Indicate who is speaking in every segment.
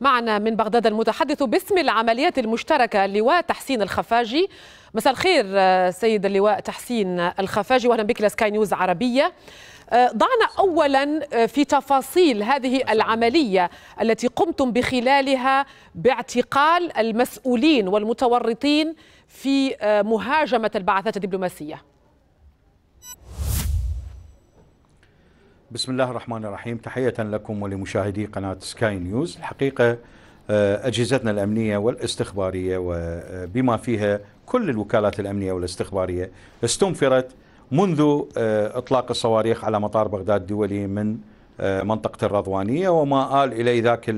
Speaker 1: معنا من بغداد المتحدث باسم العمليات المشتركة اللواء تحسين الخفاجي مساء الخير آه، سيد اللواء تحسين الخفاجي وأهلا بك لسكاي نيوز عربية آه، ضعنا أولا آه، في تفاصيل هذه العملية التي قمتم بخلالها باعتقال المسؤولين والمتورطين في مهاجمة البعثات الدبلوماسية
Speaker 2: بسم الله الرحمن الرحيم تحية لكم ولمشاهدي قناة سكاي نيوز الحقيقة آه، أجهزتنا الأمنية والاستخبارية وبما فيها كل الوكالات الأمنية والاستخبارية استنفرت منذ آه، إطلاق الصواريخ على مطار بغداد الدولي من آه، منطقة الرضوانية وما آل إلى ذاك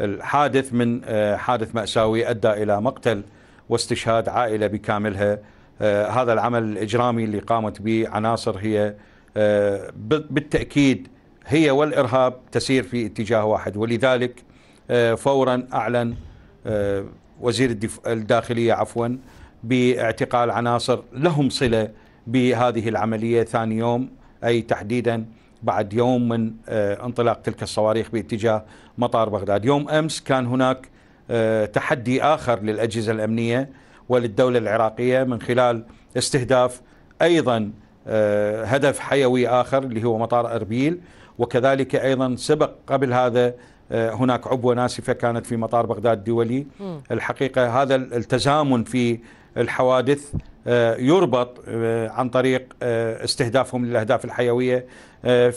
Speaker 2: الحادث من حادث مأساوي أدى إلى مقتل واستشهاد عائلة بكاملها هذا العمل الإجرامي اللي قامت به عناصر هي آه، بالتأكيد هي والإرهاب تسير في اتجاه واحد ولذلك آه، فورا أعلن آه، وزير الداخلية عفوا باعتقال عناصر لهم صلة بهذه العملية ثاني يوم أي تحديدا بعد يوم من انطلاق تلك الصواريخ باتجاه مطار بغداد يوم أمس كان هناك تحدي آخر للأجهزة الأمنية وللدولة العراقية من خلال استهداف أيضا آه، هدف حيوي آخر اللي هو مطار أربيل وكذلك أيضا سبق قبل هذا آه، هناك عبوة ناسفة كانت في مطار بغداد الدولي الحقيقة هذا التزامن في الحوادث آه، يربط عن طريق استهدافهم للأهداف الحيوية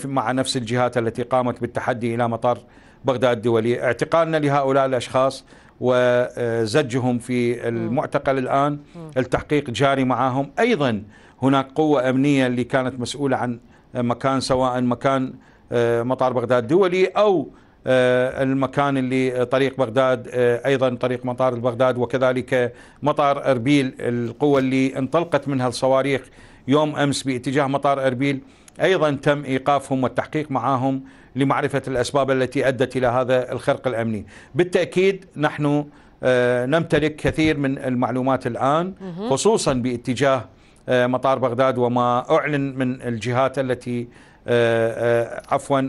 Speaker 2: مع نفس الجهات التي قامت بالتحدي إلى مطار بغداد الدولي اعتقالنا لهؤلاء الأشخاص وزجهم في المعتقل الآن التحقيق جاري معهم أيضا هناك قوة أمنية اللي كانت مسؤولة عن مكان سواء مكان آه، مطار بغداد دولي أو آه، المكان اللي طريق بغداد آه، أيضا طريق مطار بغداد وكذلك مطار أربيل القوة اللي انطلقت منها الصواريخ يوم أمس باتجاه مطار أربيل أيضا تم إيقافهم والتحقيق معهم لمعرفة الأسباب التي أدت إلى هذا الخرق الأمني بالتأكيد نحن نمتلك كثير من المعلومات الآن خصوصا باتجاه آه، مطار بغداد وما أعلن من الجهات التي آه، آه، عفوا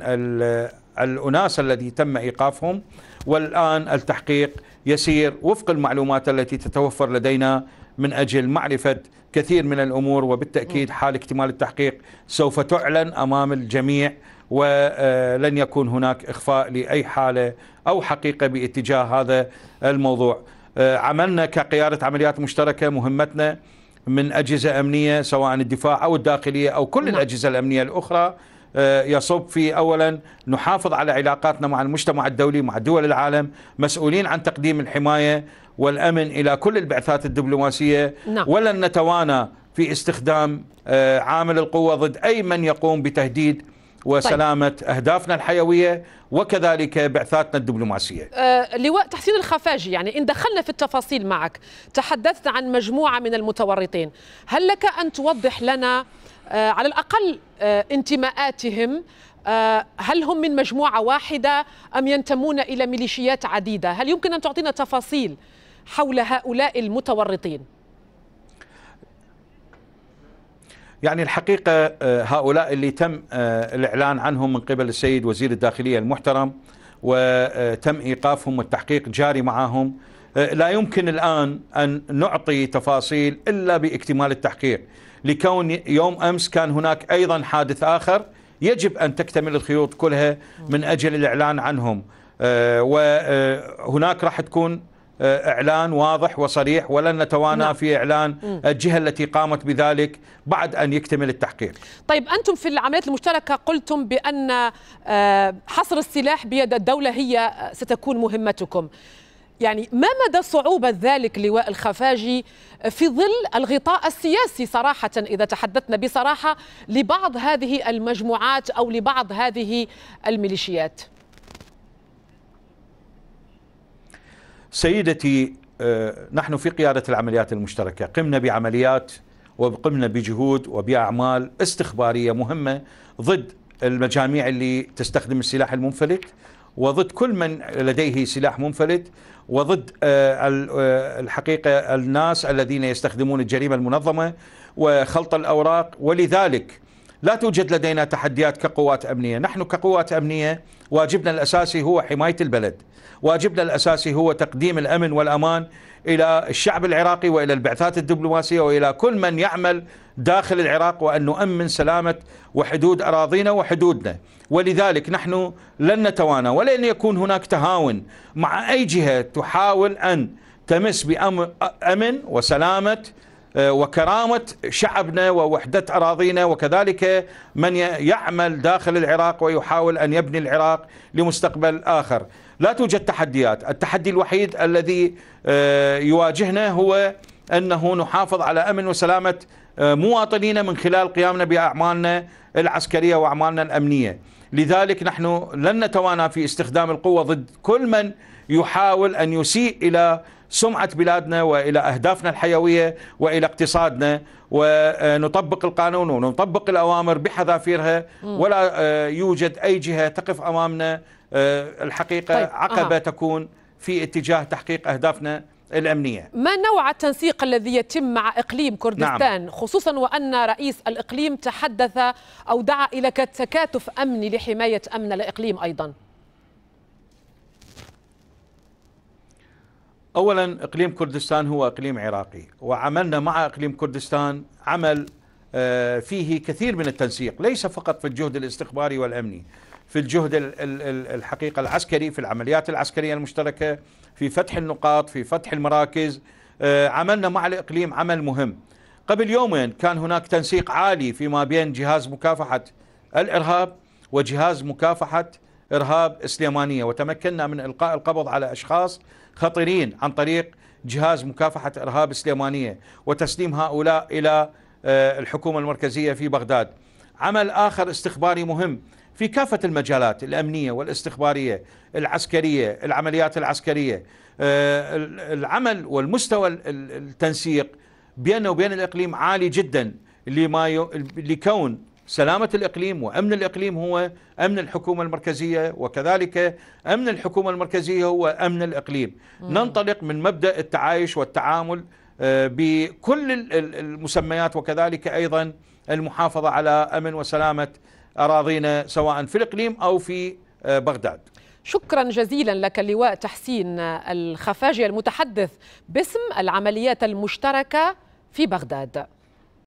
Speaker 2: الأناس الذي تم إيقافهم والآن التحقيق يسير وفق المعلومات التي تتوفر لدينا من أجل معرفة كثير من الأمور وبالتأكيد حال اكتمال التحقيق سوف تعلن أمام الجميع ولن يكون هناك إخفاء لأي حالة أو حقيقة باتجاه هذا الموضوع عملنا كقيادة عمليات مشتركة مهمتنا من أجهزة أمنية سواء الدفاع أو الداخلية أو كل نعم. الأجهزة الأمنية الأخرى آه، يصب في اولا نحافظ على علاقاتنا مع المجتمع الدولي مع دول العالم مسؤولين عن تقديم الحمايه والامن الى كل البعثات الدبلوماسيه نعم. ولن نتوانى في استخدام آه، عامل القوه ضد اي من يقوم بتهديد طيب. وسلامة طيب. أهدافنا الحيوية وكذلك بعثاتنا الدبلوماسية
Speaker 1: آه لواء تحسين الخفاجي يعني إن دخلنا في التفاصيل معك تحدثت عن مجموعة من المتورطين هل لك أن توضح لنا آه على الأقل آه انتماءاتهم آه، هل هم من مجموعة واحدة أم ينتمون إلى ميليشيات عديدة هل يمكن أن تعطينا تفاصيل حول هؤلاء المتورطين
Speaker 2: يعني الحقيقة آه، هؤلاء اللي تم آه، الإعلان عنهم من قبل السيد وزير الداخلية المحترم وتم آه، إيقافهم والتحقيق جاري معهم لا يمكن الآن أن نعطي تفاصيل إلا باكتمال التحقيق لكون يوم أمس كان هناك أيضا حادث آخر يجب أن تكتمل الخيوط كلها من أجل الإعلان عنهم وهناك راح تكون آه، اعلان واضح وصريح ولن نتوانى نعم. في اعلان الجهه التي قامت بذلك بعد ان يكتمل التحقيق.
Speaker 1: طيب انتم في العمليات المشتركه قلتم بان آه، حصر السلاح بيد الدوله هي آه، ستكون مهمتكم. يعني ما مدى صعوبة ذلك لواء الخفاجي في ظل الغطاء السياسي صراحة إذا تحدثنا بصراحة لبعض هذه المجموعات أو لبعض هذه الميليشيات؟
Speaker 2: سيدتي آه، نحن في قيادة العمليات المشتركة قمنا بعمليات وقمنا بجهود وبأعمال استخبارية مهمة ضد المجاميع اللي تستخدم السلاح المنفلت وضد كل من لديه سلاح منفلت وضد آه، آه، الحقيقة الناس الذين يستخدمون الجريمة المنظمة وخلط الأوراق ولذلك لا توجد لدينا تحديات كقوات امنيه، نحن كقوات امنيه واجبنا الاساسي هو حمايه البلد، واجبنا الاساسي هو تقديم الامن والامان الى الشعب العراقي والى البعثات الدبلوماسيه والى كل من يعمل داخل العراق وان نؤمن سلامه وحدود اراضينا وحدودنا، ولذلك نحن لن نتوانى ولن يكون هناك تهاون مع اي جهه تحاول ان تمس بامن وسلامه وكرامة شعبنا ووحدة أراضينا وكذلك من يعمل داخل العراق ويحاول أن يبني العراق لمستقبل آخر لا توجد تحديات التحدي الوحيد الذي آه، يواجهنا هو أنه نحافظ على أمن وسلامة آه، مواطنينا من خلال قيامنا بأعمالنا العسكرية وأعمالنا الأمنية لذلك نحن لن نتوانى في استخدام القوة ضد كل من يحاول أن يسيء إلى سمعة بلادنا وإلى أهدافنا الحيوية وإلى اقتصادنا ونطبق القانون ونطبق الأوامر بحذافيرها ولا آه، يوجد أي جهة تقف أمامنا آه، الحقيقة طيب. عقبة تكون في اتجاه تحقيق أهدافنا الأمنية
Speaker 1: ما نوع التنسيق الذي يتم مع إقليم كردستان نعم. خصوصا وأن رئيس الإقليم تحدث أو دعا إلى تكاتف أمني لحماية أمن الإقليم أيضا
Speaker 2: أولا إقليم كردستان هو إقليم عراقي وعملنا مع إقليم كردستان عمل آه، فيه كثير من التنسيق ليس فقط في الجهد الاستخباري والأمني في الجهد الحقيقة العسكري في العمليات العسكرية المشتركة في فتح النقاط في فتح المراكز آه، عملنا مع الإقليم عمل مهم قبل يومين كان هناك تنسيق عالي فيما بين جهاز مكافحة الإرهاب وجهاز مكافحة إرهاب سليمانية وتمكنا من إلقاء القبض على أشخاص خطيرين عن طريق جهاز مكافحة إرهاب سليمانية وتسليم هؤلاء إلى آه، الحكومة المركزية في بغداد عمل آخر استخباري مهم في كافة المجالات الأمنية والاستخبارية العسكرية العمليات العسكرية آه، العمل والمستوى التنسيق بينه وبين الإقليم عالي جدا لما لكون سلامة الإقليم وأمن الإقليم هو أمن الحكومة المركزية وكذلك أمن الحكومة المركزية هو أمن الإقليم مم. ننطلق من مبدأ التعايش والتعامل آه، بكل المسميات وكذلك أيضا المحافظة على أمن وسلامة أراضينا سواء في الإقليم أو في آه، بغداد
Speaker 1: شكرا جزيلا لك اللواء تحسين الخفاجي المتحدث باسم العمليات المشتركة في بغداد